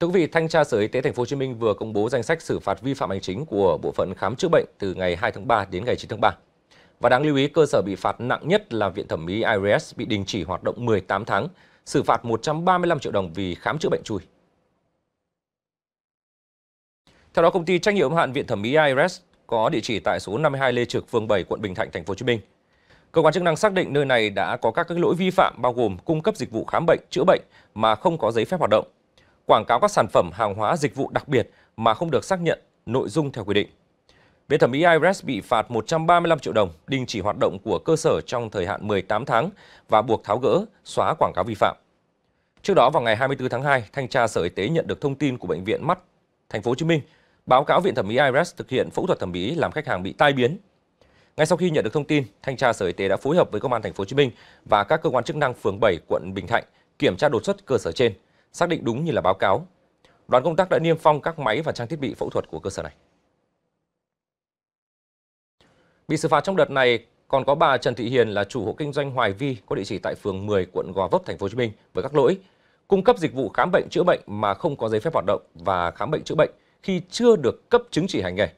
Thưa quý vị, Thanh tra Sở Y tế Thành phố Hồ Chí Minh vừa công bố danh sách xử phạt vi phạm hành chính của bộ phận khám chữa bệnh từ ngày 2 tháng 3 đến ngày 9 tháng 3. Và đáng lưu ý, cơ sở bị phạt nặng nhất là Viện Thẩm mỹ IRS bị đình chỉ hoạt động 18 tháng, xử phạt 135 triệu đồng vì khám chữa bệnh chui. Theo đó, công ty trách nhiệm hữu hạn Viện Thẩm mỹ IRS có địa chỉ tại số 52 Lê Trực, phường 7, quận Bình Thạnh, Thành phố Hồ Chí Minh. Cơ quan chức năng xác định nơi này đã có các lỗi vi phạm bao gồm cung cấp dịch vụ khám bệnh, chữa bệnh mà không có giấy phép hoạt động, quảng cáo các sản phẩm hàng hóa dịch vụ đặc biệt mà không được xác nhận nội dung theo quy định. Viện thẩm mỹ IRS bị phạt 135 triệu đồng, đình chỉ hoạt động của cơ sở trong thời hạn 18 tháng và buộc tháo gỡ, xóa quảng cáo vi phạm. Trước đó vào ngày 24 tháng 2, thanh tra Sở Y tế nhận được thông tin của bệnh viện mắt Thành phố Hồ Chí Minh báo cáo Viện Thẩm mỹ IRS thực hiện phẫu thuật thẩm mỹ làm khách hàng bị tai biến. Ngay sau khi nhận được thông tin, thanh tra Sở Y tế đã phối hợp với Công an Thành phố Hồ Chí Minh và các cơ quan chức năng phường 7 quận Bình Thạnh kiểm tra đột xuất cơ sở trên xác định đúng như là báo cáo. Đoàn công tác đã niêm phong các máy và trang thiết bị phẫu thuật của cơ sở này. Bị xử phạt trong đợt này còn có bà Trần Thị Hiền là chủ hộ kinh doanh Hoài Vi có địa chỉ tại phường 10 quận Gò Vấp thành phố Hồ Chí Minh với các lỗi cung cấp dịch vụ khám bệnh chữa bệnh mà không có giấy phép hoạt động và khám bệnh chữa bệnh khi chưa được cấp chứng chỉ hành nghề.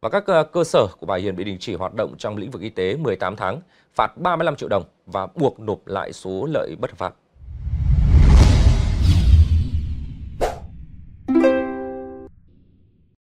Và các ờ, cơ sở của bà Hiền bị đình chỉ hoạt động trong lĩnh vực y tế 18 tháng, phạt 35 triệu đồng và buộc nộp lại số lợi bất hợp pháp.